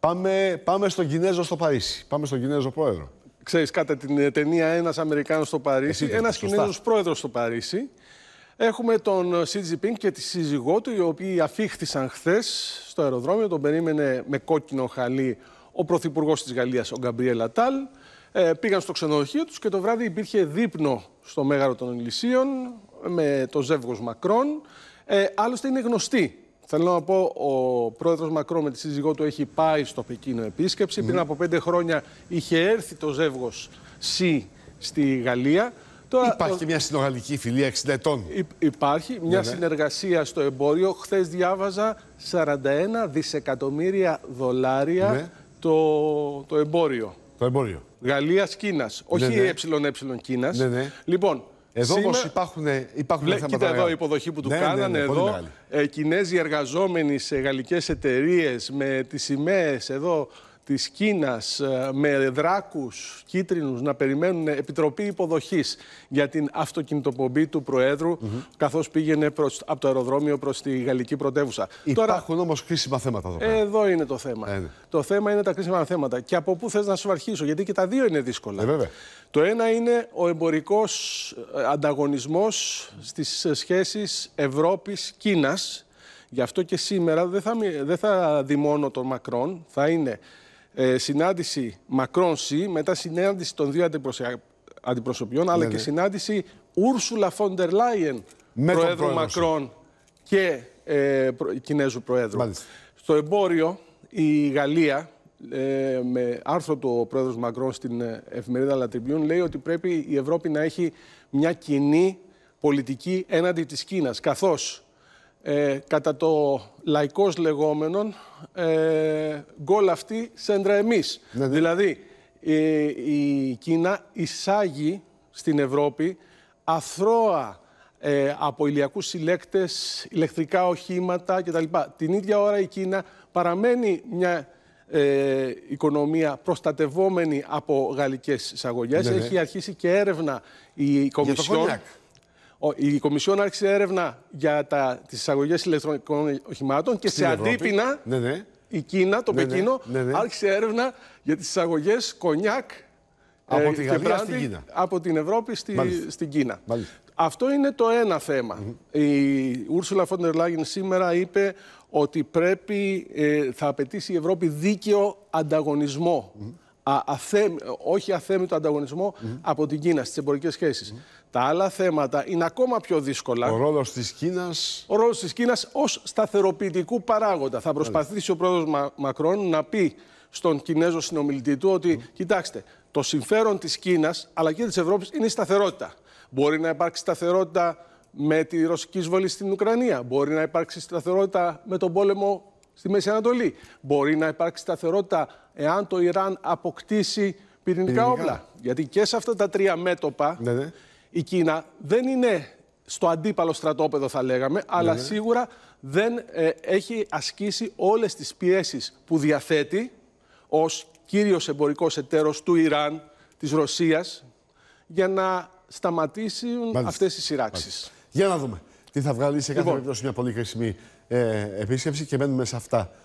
Πάμε, πάμε στον Κινέζο στο Παρίσι. Πάμε στον Κινέζο πρόεδρο. Ξέρεις κατά την ε, ταινία ένας Αμερικάνος στο Παρίσι, ένα ένας πρόεδρος στο Παρίσι. Έχουμε τον Σίτζι ε, Πίνκ και τη σύζυγό του, οι οποίοι αφήχθησαν χθες στο αεροδρόμιο. Τον περίμενε με κόκκινο χαλί ο πρωθυπουργός της Γαλλίας, ο Γκαμπρίελα Τάλ. Ε, πήγαν στο ξενοδοχείο τους και το βράδυ υπήρχε δείπνο στο μέγαρο των Ελυσίων με το ζεύγος Μακρόν. Ε, άλλωστε είναι γνωστή Θέλω να πω, ο πρόεδρος Μακρό με τη σύζυγό του έχει πάει στο Πεκίνο επίσκεψη. Πριν από πέντε χρόνια είχε έρθει το ζεύγος ΣΥ στη Γαλλία. Τώρα, υπάρχει μια συνογαλλική φιλία 60 ετών. υπάρχει μια συνεργασία στο εμπόριο. Χθες διάβαζα 41 δισεκατομμύρια δολάρια ναι. το, το εμπόριο. Το εμπόριο. Γαλλία-Κίνα. Ναι, Όχι ναι, ε-, ε-, ε-, ναι. ΕΕ Κίνα. Λοιπόν, εδώ όμω υπάρχουν, υπάρχουν Λε, θέματα. Κοίτα εδώ η υποδοχή που του ναι, ναι κάνανε ναι, ναι, εδώ. Ε, Κινέζοι εργαζόμενοι σε γαλλικές εταιρείες με τις σημαίες εδώ Της Κίνας ε, με δράκους κίτρινους να περιμένουν επιτροπή υποδοχής για την αυτοκινητοπομπή του προεδρου mm καθώς πήγαινε προς, από το αεροδρόμιο προς τη γαλλική πρωτεύουσα. Υπάρχουν όμως όμως κρίσιμα θέματα εδώ. Εδώ είναι το θέμα. Ε, ναι. Το θέμα είναι τα κρίσιμα θέματα. Και από πού θες να σου αρχίσω, γιατί και τα δύο είναι δύσκολα. Ε, το ένα είναι ο εμπορικός ανταγωνισμός στις σχέσει Ευρώπη Κίνα. Γι' αυτό και σήμερα δεν θα, δεν θα δει μόνο τον Μακρόν, θα είναι ε, συνάντηση Μακρόν Σι, μετά συνάντηση των δύο αντιπροσωπιών, αλλά ναι, και ναι. συνάντηση Ούρσουλα Φόντερ Λάιεν, Προέδρου Μακρόν και ε, Κινέζου Προέδρου. Μάλιστα. Στο εμπόριο, η Γαλλία, ε, με άρθρο του ο πρόεδρος Μακρόν στην ε, εφημερίδα La λέει ότι πρέπει η Ευρώπη να έχει μια κοινή πολιτική έναντι της Κίνας, καθώς ε, κατά το λαϊκός λεγόμενον, ε, γκολ αυτή σέντρα εμείς. Ναι, ναι. Δηλαδή, η Κίνα εισάγει στην Ευρώπη αθρώα ε, από ηλιακούς συλλέκτες, ηλεκτρικά οχήματα κτλ. Την ίδια ώρα η Κίνα παραμένει μια ε, οικονομία προστατευόμενη από γαλλικές εισαγωγές. Ναι, Έχει αρχίσει και έρευνα η Κομισιόν. Η Κομισιόν άρχισε έρευνα για τις εισαγωγές ηλεκτρονικών οχημάτων και σε αντίπεινα ναι, ναι. η Κίνα, το ναι, ναι, Πεκίνο, ναι, άρχισε έρευνα για τις εισαγωγές κονιάκ ε, από ε, τη στην Κίνα. Από την Ευρώπη στη, στην Κίνα. Αυτό είναι το ένα θέμα. Mm -hmm. Η Ούρσουλα Φόντερ σήμερα είπε ότι πρέπει, ε, θα απαιτήσει η Ευρώπη δίκαιο ανταγωνισμό α, όχι αθέμητο ανταγωνισμό από την Κίνα στις εμπορικές σχέσεις. Τα άλλα θέματα είναι ακόμα πιο δύσκολα. Ο ρόλος της Κίνας. Ο ρόλος της Κίνας ως σταθεροποιητικού παράγοντα. Θα προσπαθήσει ο πρόεδρος Μα, Μακρόν να πει στον Κινέζο συνομιλητή του ότι, κοιτάξτε, το συμφέρον της Κίνας αλλά και της Ευρώπης είναι η σταθερότητα. Μπορεί να υπάρξει σταθερότητα με τη ρωσική εισβολή στην Ουκρανία. Μπορεί να υπάρξει σταθερότητα με τον πόλεμο στη Μέση Ανατολή. Μπορεί να υπάρξει σταθερότητα εάν το Ιράν αποκτήσει πυρηνικά, όπλα. Γιατί και σε αυτά τα τρία μέτωπα ναι, ναι. η Κίνα δεν είναι στο αντίπαλο στρατόπεδο θα λέγαμε, αλλά ναι, σίγουρα δεν ε, έχει ασκήσει όλες τις πιέσεις που διαθέτει ως κύριος εμπορικός εταίρος του Ιράν, της Ρωσίας, για να σταματήσουν Μάλιστα. αυτές οι σειράξεις. Για να δούμε τι θα βγάλει σε κάθε λοιπόν. μια πολύ χρήσιμη ε, επίσκεψη και μένουμε σε αυτά.